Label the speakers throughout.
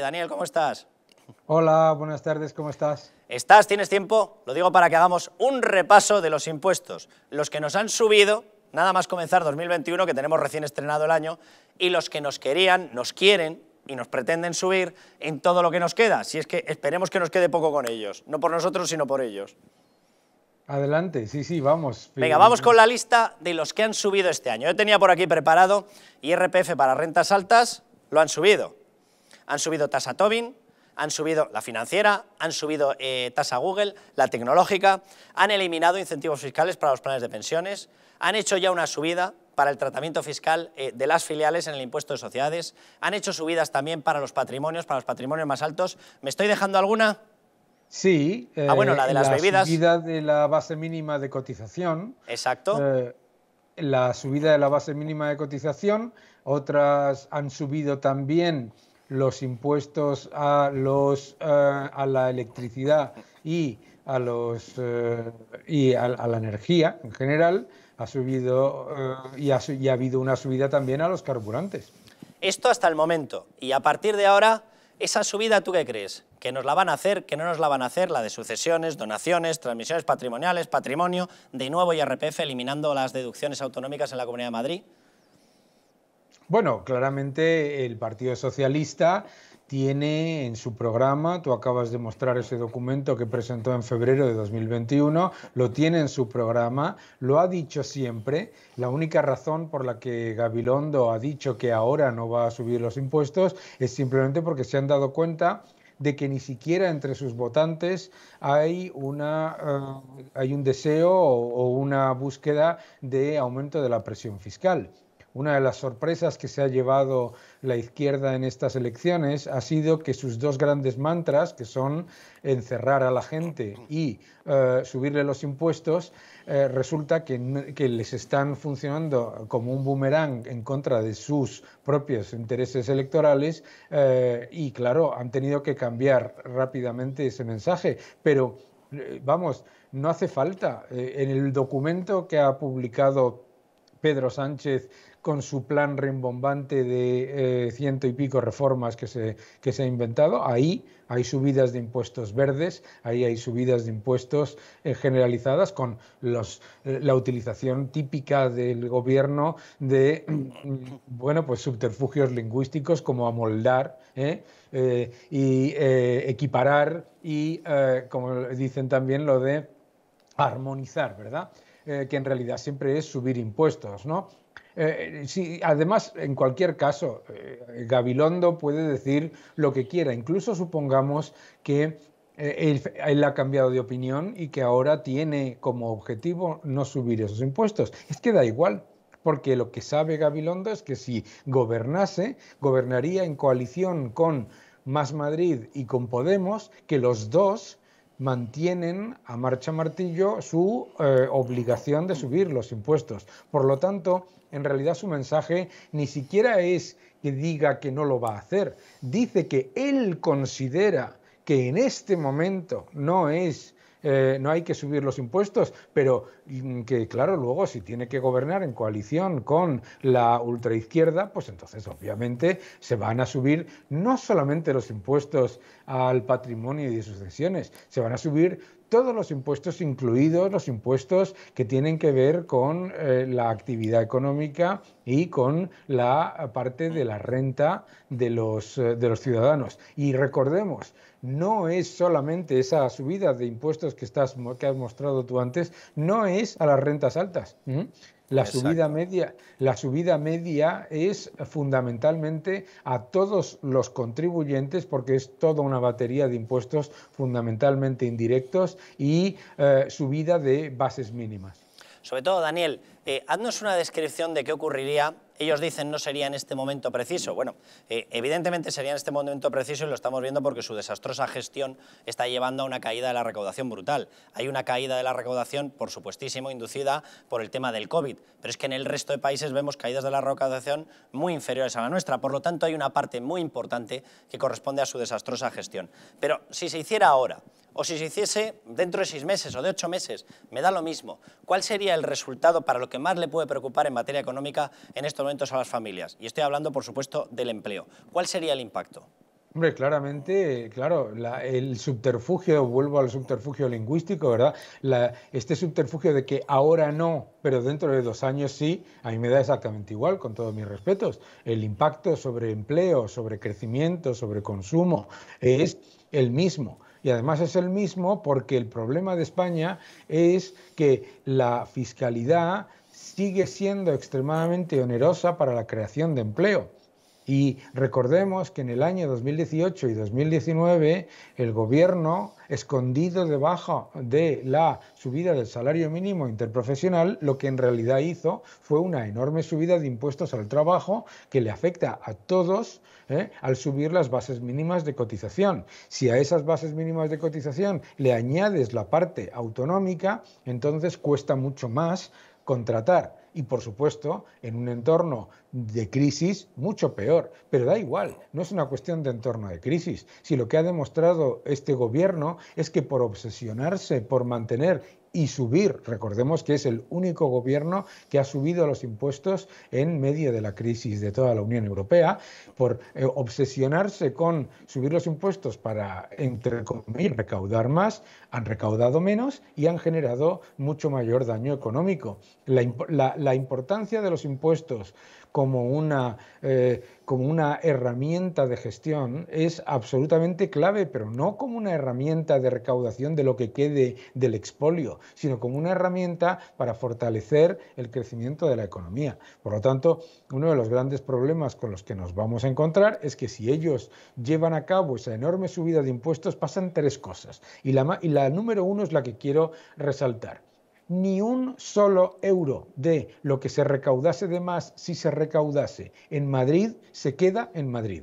Speaker 1: Daniel, ¿cómo estás?
Speaker 2: Hola, buenas tardes, ¿cómo estás?
Speaker 1: ¿Estás? ¿Tienes tiempo? Lo digo para que hagamos un repaso de los impuestos, los que nos han subido, nada más comenzar 2021, que tenemos recién estrenado el año, y los que nos querían, nos quieren y nos pretenden subir en todo lo que nos queda, si es que esperemos que nos quede poco con ellos, no por nosotros, sino por ellos.
Speaker 2: Adelante, sí, sí, vamos. Venga, vamos
Speaker 1: con la lista de los que han subido este año. Yo tenía por aquí preparado IRPF para rentas altas, lo han subido han subido tasa Tobin, han subido la financiera, han subido eh, tasa Google, la tecnológica, han eliminado incentivos fiscales para los planes de pensiones, han hecho ya una subida para el tratamiento fiscal eh, de las filiales en el impuesto de sociedades, han hecho subidas también para los patrimonios, para los patrimonios más altos. ¿Me estoy dejando alguna?
Speaker 2: Sí. ah, bueno, la de eh, las bebidas. La subida de la base mínima de cotización. Exacto. la subida de la base mínima de cotización. Otras han subido también los impuestos a, los, eh, a la electricidad y, a, los, eh, y a, la energía en general, ha subido eh, y, ha, y ha habido una subida también a los carburantes.
Speaker 1: Esto hasta el momento. Y a partir de ahora, esa subida, ¿tú qué crees? ¿Que nos la van a hacer? ¿Que no nos la van a hacer? La de sucesiones, donaciones, transmisiones patrimoniales, patrimonio, de nuevo IRPF eliminando las deducciones autonómicas en la Comunidad de Madrid.
Speaker 2: Bueno, claramente el Partido Socialista tiene en su programa, tú acabas de mostrar ese documento que presentó en febrero de 2021, lo tiene en su programa, lo ha dicho siempre, la única razón por la que Gabilondo ha dicho que ahora no va a subir los impuestos es simplemente porque se han dado cuenta de que ni siquiera entre sus votantes hay, una, eh, hay un deseo o una búsqueda de aumento de la presión fiscal. Una de las sorpresas que se ha llevado la izquierda en estas elecciones ha sido que sus dos grandes mantras, que son encerrar a la gente y eh, subirle los impuestos, eh, resulta que, les están funcionando como un boomerang en contra de sus propios intereses electorales eh, y claro, han tenido que cambiar rápidamente ese mensaje. Pero, vamos, no hace falta. en el documento que ha publicado Pedro Sánchez con su plan rimbombante de eh, ciento y pico reformas que se, ha inventado. Ahí hay subidas de impuestos verdes, ahí hay subidas de impuestos eh, generalizadas con eh, la utilización típica del gobierno de mm, bueno, pues subterfugios lingüísticos como amoldar y equiparar y, como dicen también, lo de armonizar, ¿verdad? que en realidad siempre es subir impuestos, ¿no? Eh, además, en cualquier caso, eh, Gabilondo puede decir lo que quiera. Incluso supongamos que eh, él, él, ha cambiado de opinión y que ahora tiene como objetivo no subir esos impuestos. Es que da igual. Porque lo que sabe Gabilondo es que si gobernase, gobernaría en coalición con Más Madrid y con Podemos, que los dos mantienen a marcha martillo su eh, obligación de subir los impuestos. Por lo tanto, en realidad su mensaje ni siquiera es que diga que no lo va a hacer. Dice que él considera que en este momento no es eh, no hay que subir los impuestos, pero mm, que claro, luego si tiene que gobernar en coalición con la ultraizquierda, pues entonces obviamente se van a subir no solamente los impuestos al patrimonio y de sucesiones, se van a subir todos los impuestos, incluidos los impuestos que tienen que ver con eh, la actividad económica y con la parte de la renta de los, eh, de los ciudadanos. Y recordemos, no es solamente esa subida de impuestos que, estás, que has mostrado tú antes, no es a las rentas altas. La subida, media, la subida media es fundamentalmente a todos los contribuyentes porque es toda una batería de impuestos fundamentalmente indirectos y eh, subida de bases mínimas.
Speaker 1: Sobre todo, Daniel, eh, haznos una descripción de qué ocurriría. Ellos dicen no sería en este momento preciso. Bueno, eh, evidentemente sería en este momento preciso y lo estamos viendo porque su desastrosa gestión está llevando a una caída de la recaudación brutal. Hay una caída de la recaudación, por supuestísimo, inducida por el tema del COVID, pero es que en el resto de países vemos caídas de la recaudación muy inferiores a la nuestra. Por lo tanto, hay una parte muy importante que corresponde a su desastrosa gestión. Pero si se hiciera ahora, o si se hiciese dentro de seis meses o de ocho meses, me da lo mismo. ¿Cuál sería el resultado para lo que que más le puede preocupar en materia económica en estos momentos a las familias. Y estoy hablando, por supuesto, del empleo. ¿Cuál sería el impacto?
Speaker 2: Hombre, claramente, claro, el subterfugio, vuelvo al subterfugio lingüístico, ¿verdad? este subterfugio de que ahora no, pero dentro de dos años sí, a mí me da exactamente igual, con todos mis respetos. El impacto sobre empleo, sobre crecimiento, sobre consumo es el mismo. Y además es el mismo porque el problema de España es que la fiscalidad sigue siendo extremadamente onerosa para la creación de empleo. Y recordemos que en el año 2018 y 2019 el gobierno, escondido debajo de la subida del salario mínimo interprofesional, lo que en realidad hizo fue una enorme subida de impuestos al trabajo que le afecta a todos ¿eh? al subir las bases mínimas de cotización. Si a esas bases mínimas de cotización le añades la parte autonómica, entonces cuesta mucho más contratar. Y por supuesto, en un entorno de crisis, mucho peor. Pero da igual, no es una cuestión de entorno de crisis. Si lo que ha demostrado este gobierno es que por obsesionarse, por mantener y subir. Recordemos que es el único gobierno que ha subido los impuestos en medio de la crisis de toda la Unión Europea por eh, obsesionarse con subir los impuestos para, entre recaudar más, han recaudado menos y han generado mucho mayor daño económico. La, importancia de los impuestos como una, eh, como una herramienta de gestión es absolutamente clave, pero no como una herramienta de recaudación de lo que quede del expolio, sino como una herramienta para fortalecer el crecimiento de la economía. Por lo tanto, uno de los grandes problemas con los que nos vamos a encontrar es que si ellos llevan a cabo esa enorme subida de impuestos, pasan tres cosas. Y la, número uno es la que quiero resaltar ni un solo euro de lo que se recaudase de más si se recaudase en Madrid se queda en Madrid.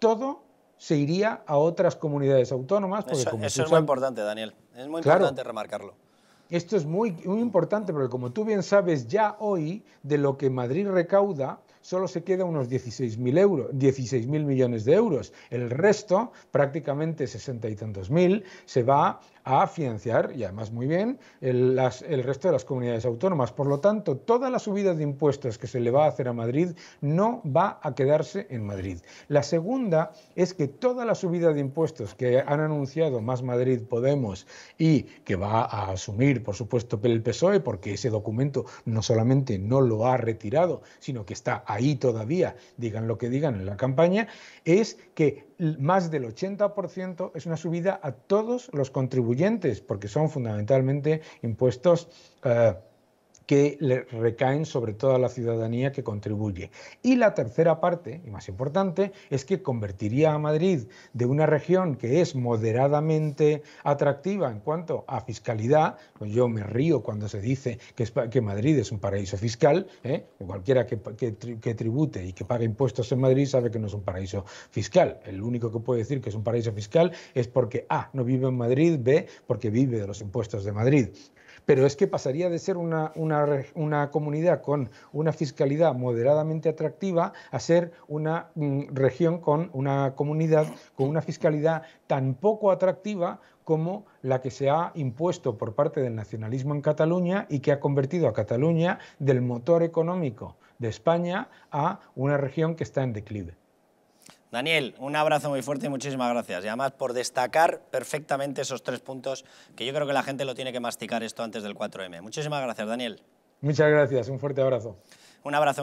Speaker 2: Todo se iría a otras comunidades autónomas. eso, es muy
Speaker 1: importante, Daniel. Es muy importante remarcarlo.
Speaker 2: Esto es muy, muy importante porque como tú bien sabes, ya hoy de lo que Madrid recauda, solo se queda unos 16.000 euros, millones de euros. El resto, prácticamente sesenta y tantos mil, se va a financiar, y además muy bien, el, resto de las comunidades autónomas. Por lo tanto, toda la subida de impuestos que se le va a hacer a Madrid no va a quedarse en Madrid. La segunda es que toda la subida de impuestos que han anunciado Más Madrid Podemos y que va a asumir, por supuesto, el PSOE, porque ese documento no solamente no lo ha retirado, sino que está ahí todavía, digan lo que digan en la campaña, es que más del 80% es una subida a todos los contribuyentes porque son fundamentalmente impuestos eh, que le recaen sobre toda la ciudadanía que contribuye. Y la tercera parte, y más importante, es que convertiría a Madrid de una región que es moderadamente atractiva en cuanto a fiscalidad, pues yo me río cuando se dice que, Madrid es un paraíso fiscal, ¿eh? cualquiera que, que, tribute y que pague impuestos en Madrid sabe que no es un paraíso fiscal. El único que puede decir que es un paraíso fiscal es porque A, no vive en Madrid, B, porque vive de los impuestos de Madrid. Pero es que pasaría de ser una, comunidad con una fiscalidad moderadamente atractiva a ser una mm, región con una comunidad con una fiscalidad tan poco atractiva como la que se ha impuesto por parte del nacionalismo en Cataluña y que ha convertido a Cataluña del motor económico de España a una región que está en declive.
Speaker 1: Daniel, un abrazo muy fuerte y muchísimas gracias. Y además por destacar perfectamente esos tres puntos, que yo creo que la gente lo tiene que masticar esto antes del 4M. Muchísimas gracias, Daniel.
Speaker 2: Muchas gracias, un fuerte abrazo.
Speaker 1: Un abrazo muy